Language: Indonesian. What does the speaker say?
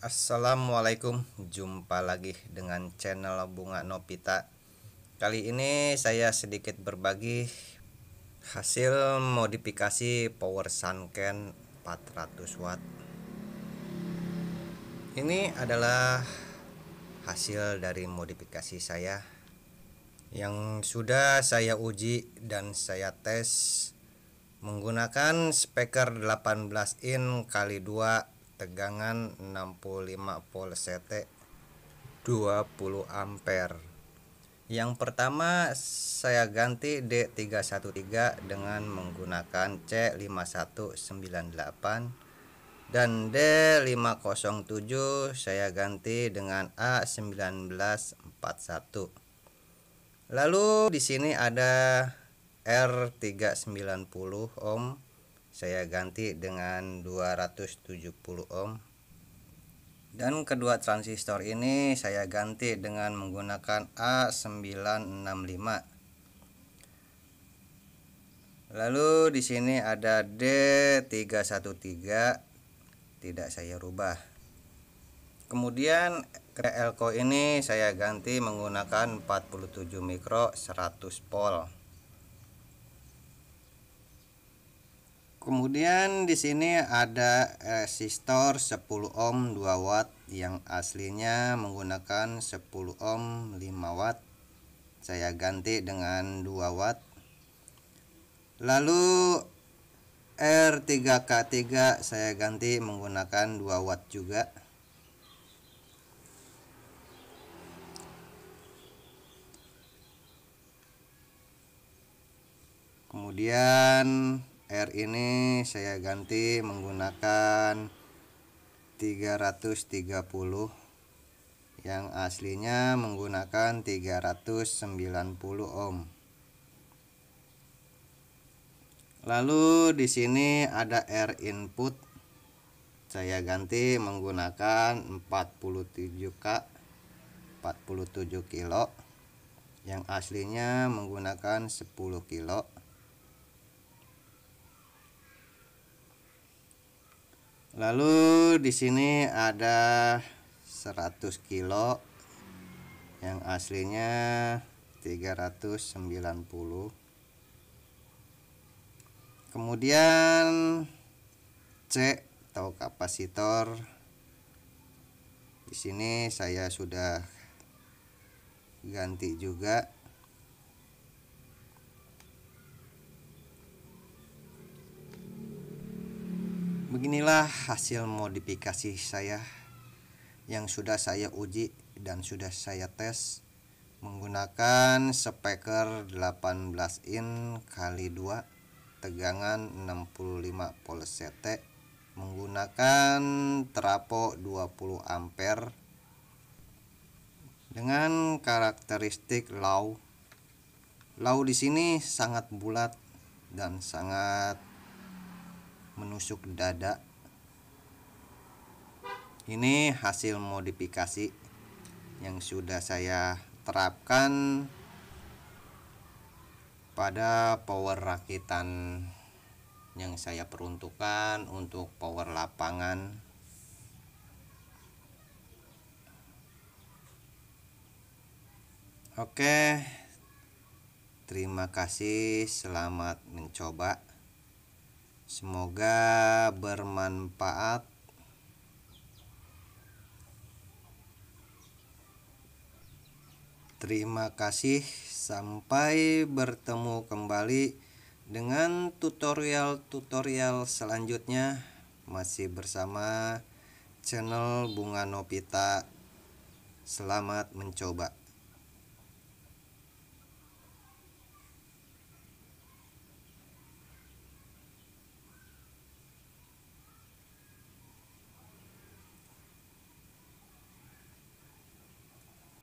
Assalamualaikum Jumpa lagi dengan channel Bunga Nopita Kali ini saya sedikit berbagi Hasil modifikasi power sunken 400 watt Ini adalah hasil dari modifikasi saya Yang sudah saya uji dan saya tes Menggunakan speaker 18 in kali 2 tegangan 65 volt CT 20 ampere yang pertama saya ganti D313 dengan menggunakan C5198 dan D507 saya ganti dengan A1941 lalu di sini ada R390 ohm saya ganti dengan 270 ohm dan kedua transistor ini saya ganti dengan menggunakan A965 lalu di sini ada D313 tidak saya rubah kemudian ke elko ini saya ganti menggunakan 47 mikro 100 volt kemudian di sini ada resistor 10 ohm 2 watt yang aslinya menggunakan 10 ohm 5 watt saya ganti dengan 2 watt lalu R3K3 saya ganti menggunakan 2 watt juga kemudian R ini saya ganti menggunakan 330 yang aslinya menggunakan 390 ohm lalu di sini ada R input saya ganti menggunakan 47K 47 kilo yang aslinya menggunakan 10 kilo lalu di sini ada 100 kilo yang aslinya 390 kemudian C atau kapasitor di sini saya sudah ganti juga Beginilah hasil modifikasi saya yang sudah saya uji dan sudah saya tes menggunakan speaker 18 in kali 2 tegangan 65 volt CT menggunakan trafo 20 ampere dengan karakteristik low low di sini sangat bulat dan sangat menusuk dada ini hasil modifikasi yang sudah saya terapkan pada power rakitan yang saya peruntukkan untuk power lapangan oke terima kasih selamat mencoba Semoga bermanfaat. Terima kasih, sampai bertemu kembali dengan tutorial-tutorial selanjutnya. Masih bersama channel Bunga Nopita. Selamat mencoba.